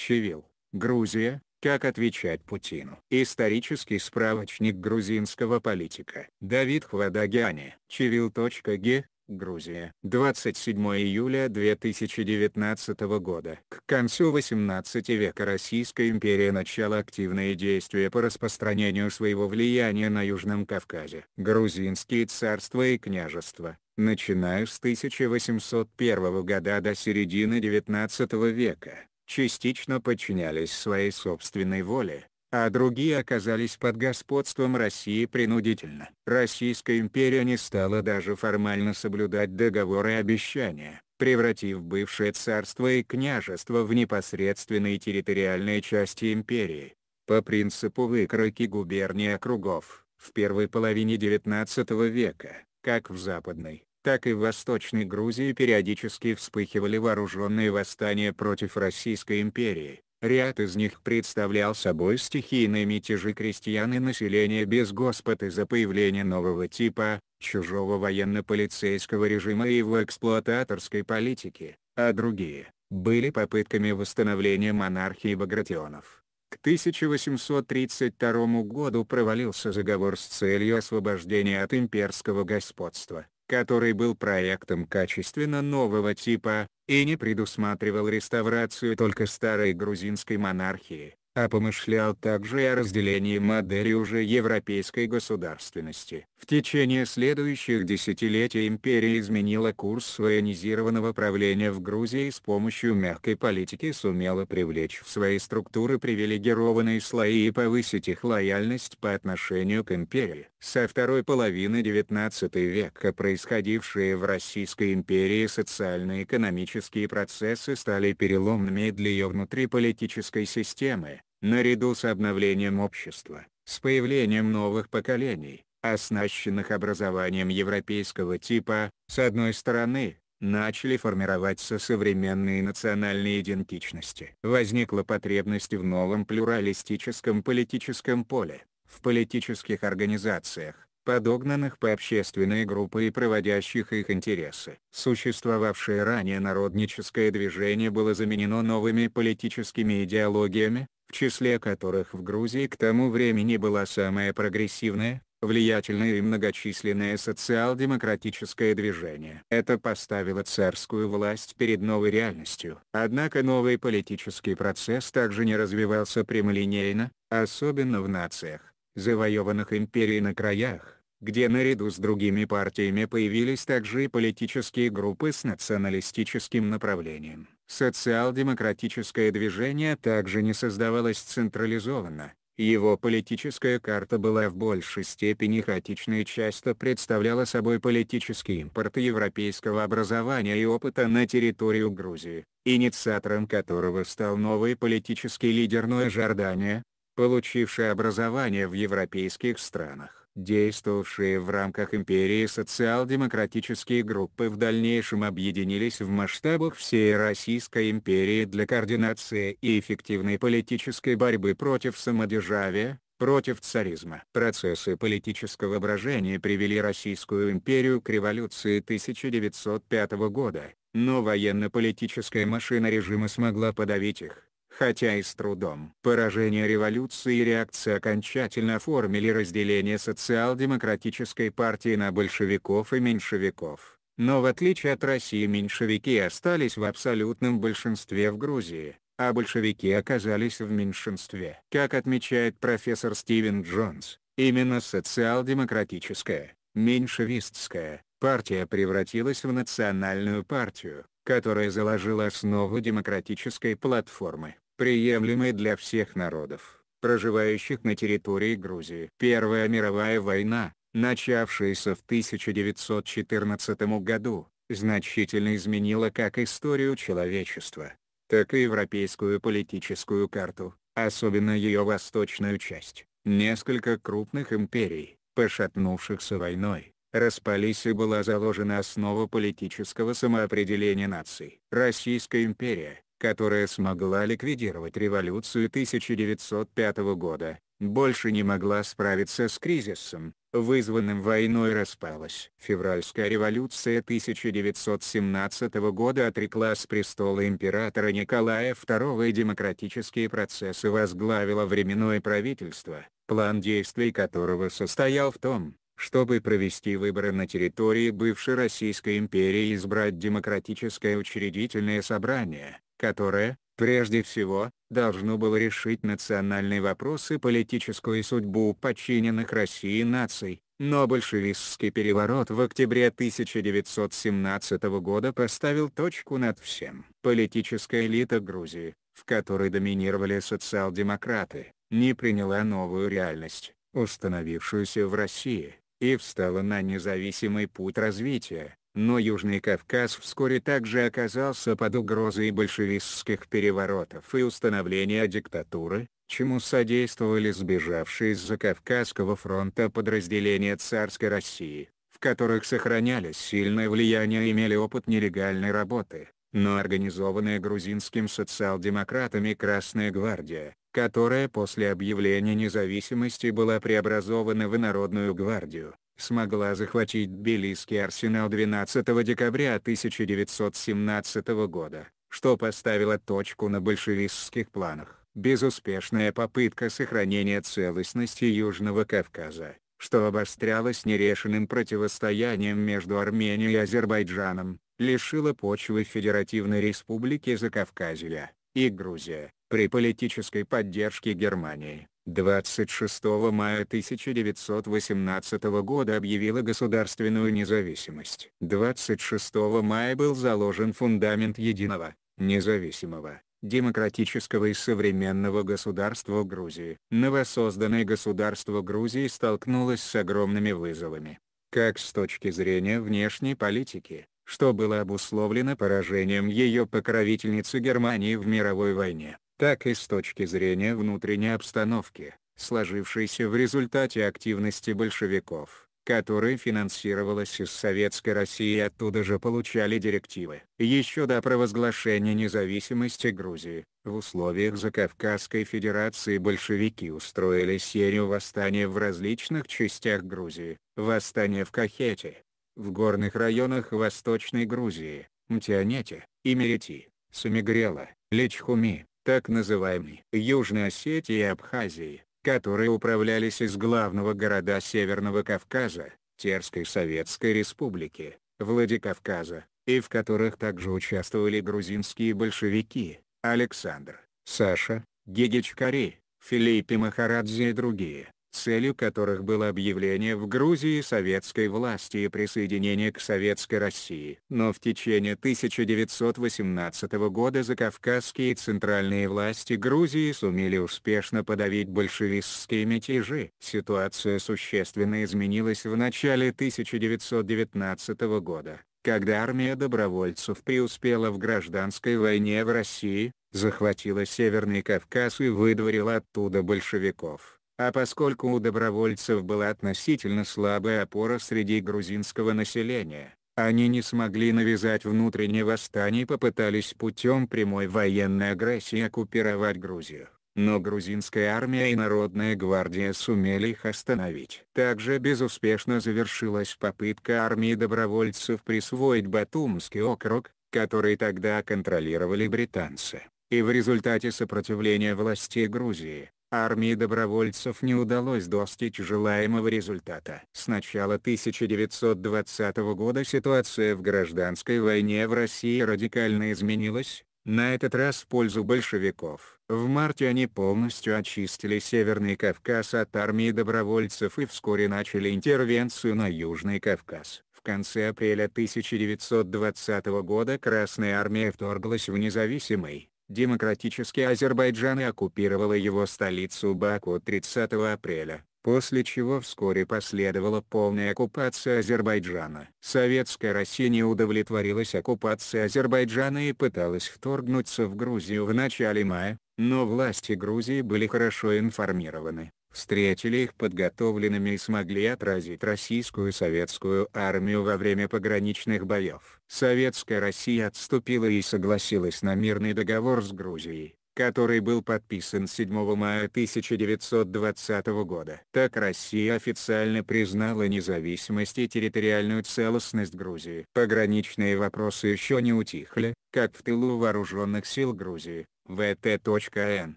Чевил, Грузия, как отвечать Путину. Исторический справочник грузинского политика. Давид Хвадагяни. Чевил.ге, Грузия. 27 июля 2019 года. К концу 18 века Российская империя начала активные действия по распространению своего влияния на Южном Кавказе. Грузинские царства и княжества, начиная с 1801 года до середины 19 века, частично подчинялись своей собственной воле, а другие оказались под господством России принудительно. Российская империя не стала даже формально соблюдать договоры и обещания, превратив бывшее царство и княжество в непосредственные территориальные части империи. По принципу выкройки губерний округов, в первой половине XIX века, как в Западной, так и в Восточной Грузии периодически вспыхивали вооруженные восстания против Российской империи. Ряд из них представлял собой стихийные мятежи крестьян и населения без господ из-за появления нового типа, чужого военно-полицейского режима и его эксплуататорской политики, а другие, были попытками восстановления монархии Багратионов. К 1832 году провалился заговор с целью освобождения от имперского господства который был проектом качественно нового типа, и не предусматривал реставрацию только старой грузинской монархии а помышлял также и о разделении Мадеры уже европейской государственности. В течение следующих десятилетий империя изменила курс военизированного правления в Грузии и с помощью мягкой политики сумела привлечь в свои структуры привилегированные слои и повысить их лояльность по отношению к империи. Со второй половины XIX века происходившие в Российской империи социально-экономические процессы стали переломными для ее внутриполитической системы, наряду с обновлением общества, с появлением новых поколений, оснащенных образованием европейского типа, с одной стороны, начали формироваться современные национальные идентичности. Возникла потребность в новом плюралистическом политическом поле, в политических организациях, подогнанных по общественной группе и проводящих их интересы. Существовавшее ранее народническое движение было заменено новыми политическими идеологиями, в числе которых в Грузии к тому времени была самая прогрессивная, влиятельное и многочисленное социал-демократическое движение. Это поставило царскую власть перед новой реальностью. Однако новый политический процесс также не развивался прямолинейно, особенно в нациях, завоеванных империей на краях, где наряду с другими партиями появились также и политические группы с националистическим направлением. Социал-демократическое движение также не создавалось централизованно, его политическая карта была в большей степени хаотичной и часто представляла собой политический импорт европейского образования и опыта на территорию Грузии, инициатором которого стал новый политический лидер Ноя Жордания, получивший образование в европейских странах действовавшие в рамках империи социал-демократические группы в дальнейшем объединились в масштабах всей Российской империи для координации и эффективной политической борьбы против самодержавия, против царизма. Процессы политического брожения привели Российскую империю к революции 1905 года, но военно-политическая машина режима смогла подавить их хотя и с трудом. Поражение революции и реакция окончательно оформили разделение социал-демократической партии на большевиков и меньшевиков. Но в отличие от России меньшевики остались в абсолютном большинстве в Грузии, а большевики оказались в меньшинстве. Как отмечает профессор Стивен Джонс, именно социал-демократическая, меньшевистская, партия превратилась в национальную партию, которая заложила основу демократической платформы приемлемой для всех народов, проживающих на территории Грузии. Первая мировая война, начавшаяся в 1914 году, значительно изменила как историю человечества, так и европейскую политическую карту, особенно ее восточную часть. Несколько крупных империй, пошатнувшихся войной, распались и была заложена основа политического самоопределения наций. Российская империя, которая смогла ликвидировать революцию 1905 года, больше не могла справиться с кризисом, вызванным войной распалась. Февральская революция 1917 года отрекла с престола императора Николая II и демократические процессы возглавило Временное правительство, план действий которого состоял в том, чтобы провести выборы на территории бывшей Российской империи и избрать демократическое учредительное собрание, которое, прежде всего, должно было решить национальные вопросы и политическую судьбу подчиненных России наций, но большевистский переворот в октябре 1917 года поставил точку над всем. Политическая элита Грузии, в которой доминировали социал-демократы, не приняла новую реальность, установившуюся в России, и встала на независимый путь развития, но Южный Кавказ вскоре также оказался под угрозой большевистских переворотов и установления диктатуры, чему содействовали сбежавшие из-за Кавказского фронта подразделения царской России, в которых сохранялись сильное влияние и имели опыт нелегальной работы, но организованная грузинским социал-демократами Красная Гвардия, которая после объявления независимости была преобразована в Народную Гвардию, смогла захватить Тбилисский арсенал 12 декабря 1917 года, что поставило точку на большевистских планах. Безуспешная попытка сохранения целостности Южного Кавказа, что обострялось нерешенным противостоянием между Арменией и Азербайджаном, лишила почвы Федеративной Республики Закавказья и Грузия при политической поддержке Германии 26 мая 1918 года объявила государственную независимость. 26 мая был заложен фундамент единого, независимого, демократического и современного государства Грузии. Новосозданное государство Грузии столкнулось с огромными вызовами. Как с точки зрения внешней политики, что было обусловлено поражением ее покровительницы Германии в мировой войне, так и с точки зрения внутренней обстановки, сложившейся в результате активности большевиков, которая финансировалась из Советской России и оттуда же получали директивы. Еще до провозглашения независимости Грузии, в условиях Закавказской Федерации большевики устроили серию восстаний в различных частях Грузии, восстание в Кахете, в горных районах Восточной Грузии, Мтионете, Имерети, Самигрела, Лечхуми, так называемой Южной Осетии и Абхазии, которые управлялись из главного города Северного Кавказа, Терской Советской Республики, Владикавказа, и в которых также участвовали грузинские большевики, Александр, Саша, Гегичкари, Филипп и Махарадзе и другие целью которых было объявление в Грузии советской власти и присоединение к Советской России. Но в течение 1918 года закавказские и центральные власти Грузии сумели успешно подавить большевистские мятежи. Ситуация существенно изменилась в начале 1919 года когда армия добровольцев преуспела в гражданской войне в России, захватила Северный Кавказ и выдворила оттуда большевиков. А поскольку у добровольцев была относительно слабая опора среди грузинского населения, они не смогли навязать внутреннее восстание и попытались путем прямой военной агрессии оккупировать Грузию. Но грузинская армия и Народная гвардия сумели их остановить. Также безуспешно завершилась попытка армии добровольцев присвоить Батумский округ, который тогда контролировали британцы. И в результате сопротивления властей Грузии, армии добровольцев не удалось достичь желаемого результата. С начала 1920 года ситуация в гражданской войне в России радикально изменилась, на этот раз в пользу большевиков. В марте они полностью очистили Северный Кавказ от армии добровольцев и вскоре начали интервенцию на Южный Кавказ. В конце апреля 1920 года Красная Армия вторглась в независимый, демократический Азербайджан и оккупировала его столицу Баку 30 апреля, после чего вскоре последовала полная оккупация Азербайджана. Советская Россия не удовлетворилась оккупацией Азербайджана и пыталась вторгнуться в Грузию в начале мая, но власти Грузии были хорошо информированы встретили их подготовленными и смогли отразить российскую советскую армию во время пограничных боев. Советская Россия отступила и согласилась на мирный договор с Грузией, который был подписан 7 мая 1920 года. Так Россия официально признала независимость и территориальную целостность Грузии. Пограничные вопросы еще не утихли, как в тылу вооруженных сил Грузии, ВТ.Н.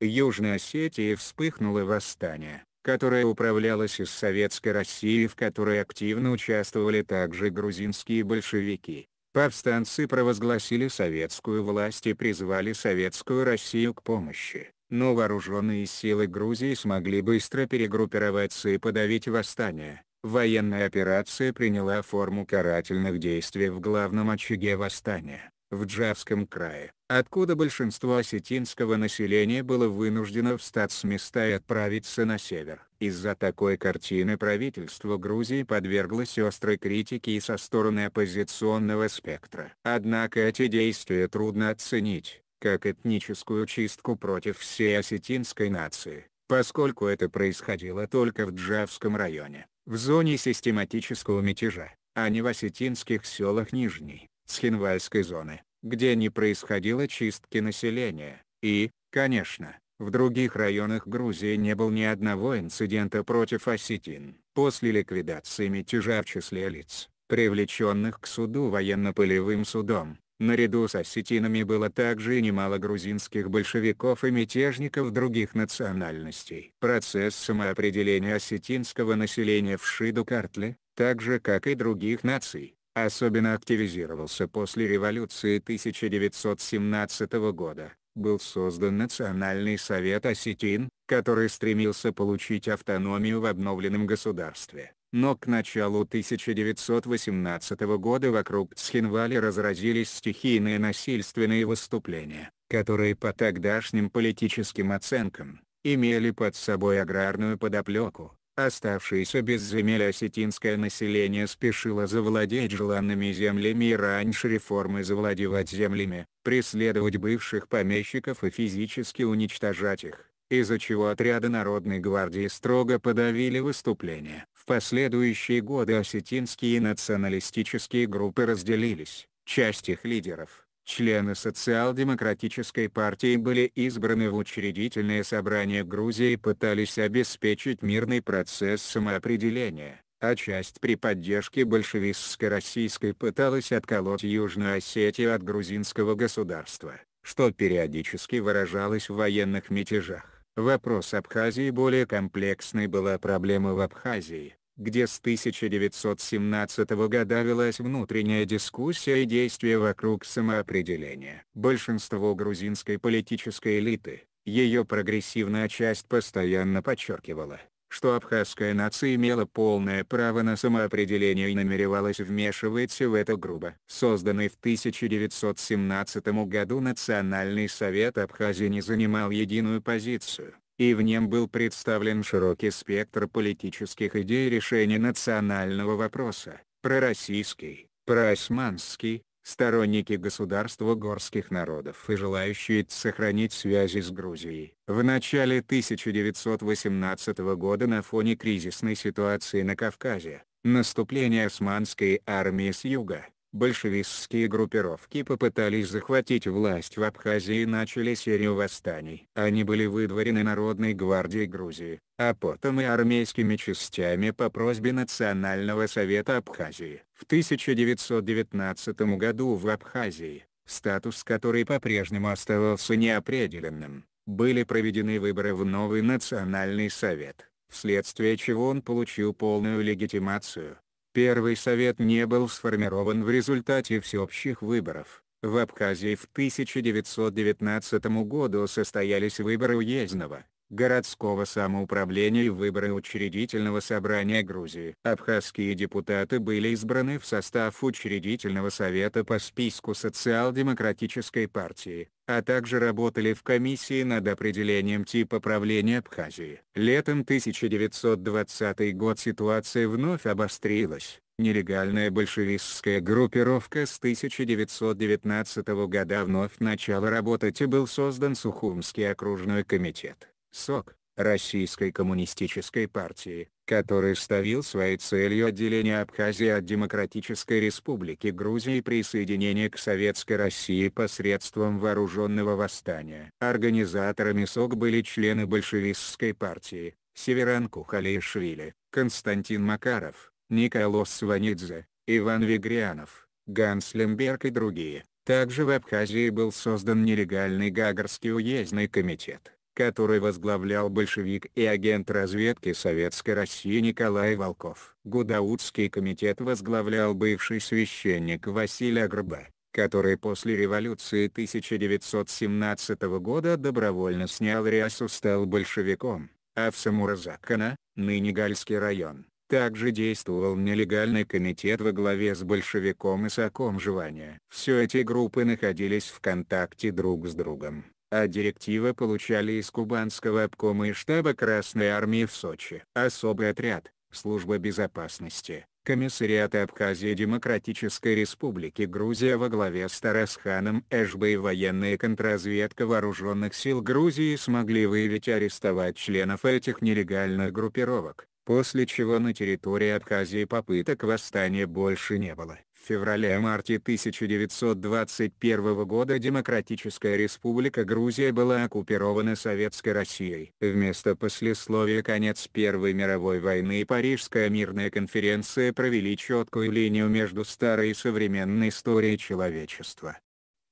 Южной Осетии вспыхнуло восстание, которое управлялось из Советской России в которой активно участвовали также грузинские большевики. Повстанцы провозгласили советскую власть и призвали советскую Россию к помощи, но вооруженные силы Грузии смогли быстро перегруппироваться и подавить восстание. Военная операция приняла форму карательных действий в главном очаге восстания, в Джавском крае, откуда большинство осетинского населения было вынуждено встать с места и отправиться на север. Из-за такой картины правительство Грузии подверглось острой критике и со стороны оппозиционного спектра. Однако эти действия трудно оценить, как этническую чистку против всей осетинской нации, поскольку это происходило только в Джавском районе, в зоне систематического мятежа а не в осетинских селах Нижней, с Хинвальской зоны, где не происходило чистки населения, и, конечно, в других районах Грузии не было ни одного инцидента против осетин. После ликвидации мятежа в числе лиц, привлеченных к суду военно-полевым судом, наряду с осетинами было также и немало грузинских большевиков и мятежников других национальностей. Процесс самоопределения осетинского населения в Шиду-Картле, так же как и других наций, особенно активизировался после революции 1917 года, был создан Национальный совет осетин, который стремился получить автономию в обновленном государстве. Но к началу 1918 года вокруг Цхинвали разразились стихийные насильственные выступления, которые по тогдашним политическим оценкам, имели под собой аграрную подоплеку, Оставшееся без земель осетинское население спешило завладеть желанными землями и раньше реформы завладевать землями, преследовать бывших помещиков и физически уничтожать их, из-за чего отряды Народной гвардии строго подавили выступление. В последующие годы осетинские националистические группы разделились, часть их лидеров Члены социал-демократической партии были избраны в учредительное собрание Грузии и пытались обеспечить мирный процесс самоопределения, а часть при поддержке большевистской российской пыталась отколоть Южную Осетию от грузинского государства, что периодически выражалось в военных мятежах. Вопрос Абхазии более комплексной была проблема в Абхазии, где с 1917 года велась внутренняя дискуссия и действия вокруг самоопределения. Большинство грузинской политической элиты, ее прогрессивная часть постоянно подчеркивала, что абхазская нация имела полное право на самоопределение и намеревалась вмешиваться в это грубо. Созданный в 1917 году Национальный совет Абхазии не занимал единую позицию, и в нем был представлен широкий спектр политических идей решения национального вопроса, пророссийский, проосманский, сторонники государства горских народов и желающие сохранить связи с Грузией. В начале 1918 года на фоне кризисной ситуации на Кавказе, наступление османской армии с юга, большевистские группировки попытались захватить власть в Абхазии и начали серию восстаний. Они были выдворены Народной гвардией Грузии, а потом и армейскими частями по просьбе Национального совета Абхазии. В 1919 году в Абхазии, статус которой по-прежнему оставался неопределенным, были проведены выборы в новый Национальный совет, вследствие чего он получил полную легитимацию. Первый совет не был сформирован в результате всеобщих выборов. В Абхазии в 1919 году состоялись выборы уездного, городского самоуправления и выборы учредительного собрания Грузии. Абхазские депутаты были избраны в состав учредительного совета по списку социал-демократической партии, а также работали в комиссии над определением типа правления Абхазии. Летом 1920 год ситуация вновь обострилась. Нелегальная большевистская группировка с 1919 года вновь начала работать и был создан Сухумский окружной комитет. СОК, Российской коммунистической партии, который ставил своей целью отделение Абхазии от Демократической Республики Грузии и присоединение к Советской России посредством вооруженного восстания. Организаторами сок были члены большевистской партии, Северан Кухалиишвили, Константин Макаров, Николос Сванидзе, Иван Вигрянов, Ганс Лемберг и другие. Также в Абхазии был создан нелегальный Гагарский уездный комитет который возглавлял большевик и агент разведки Советской России Николай Волков. Гудаутский комитет возглавлял бывший священник Василий Агрба, который после революции 1917 года добровольно снял рясу стал большевиком, а в Самуразакана, ныне Гальский район, также действовал нелегальный комитет во главе с большевиком Исаком Живания. Все эти группы находились в контакте друг с другом а директивы получали из Кубанского обкома и штаба Красной Армии в Сочи. Особый отряд, Служба безопасности, Комиссариата Абхазии Демократической Республики Грузия во главе с Тарасханом Эшбе и военная контрразведка вооруженных сил Грузии смогли выявить и арестовать членов этих нелегальных группировок, после чего на территории Абхазии попыток восстания больше не было. В феврале-марте 1921 года Демократическая Республика Грузия была оккупирована Советской Россией. Вместо послесловия «Конец Первой мировой войны» и Парижская мирная конференция провели четкую линию между старой и современной историей человечества.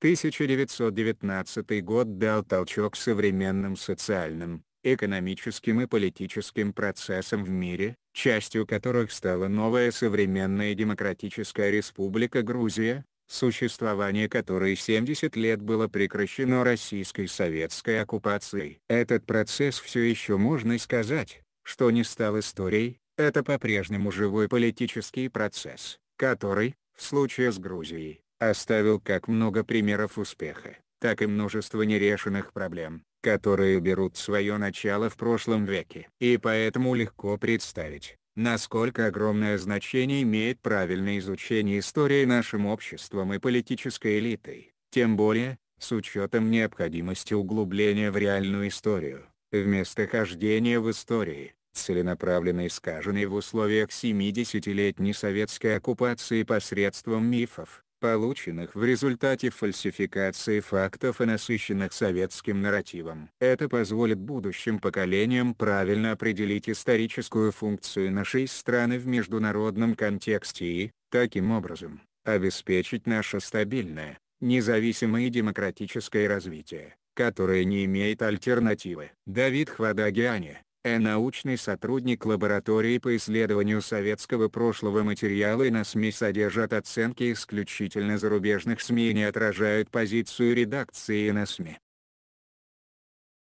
1919 год дал толчок современным социальным, экономическим и политическим процессам в мире, частью которых стала новая современная Демократическая Республика Грузия, существование которой 70 лет было прекращено российской советской оккупацией. Этот процесс все еще можно сказать, что не стал историей, это по-прежнему живой политический процесс, который, в случае с Грузией, оставил как много примеров успеха, так и множество нерешенных проблем, которые берут свое начало в прошлом веке. И поэтому легко представить, насколько огромное значение имеет правильное изучение истории нашим обществом и политической элитой, тем более, с учетом необходимости углубления в реальную историю, вместо хождения в истории, целенаправленно искаженной в условиях 70-летней советской оккупации посредством мифов, полученных в результате фальсификации фактов и насыщенных советским нарративом. Это позволит будущим поколениям правильно определить историческую функцию нашей страны в международном контексте и, таким образом, обеспечить наше стабильное, независимое и демократическое развитие, которое не имеет альтернативы. Давид Хвадагиани Э. Научный сотрудник лаборатории по исследованию советского прошлого материалы на СМИ содержат оценки исключительно зарубежных СМИ и не отражают позицию редакции на СМИ.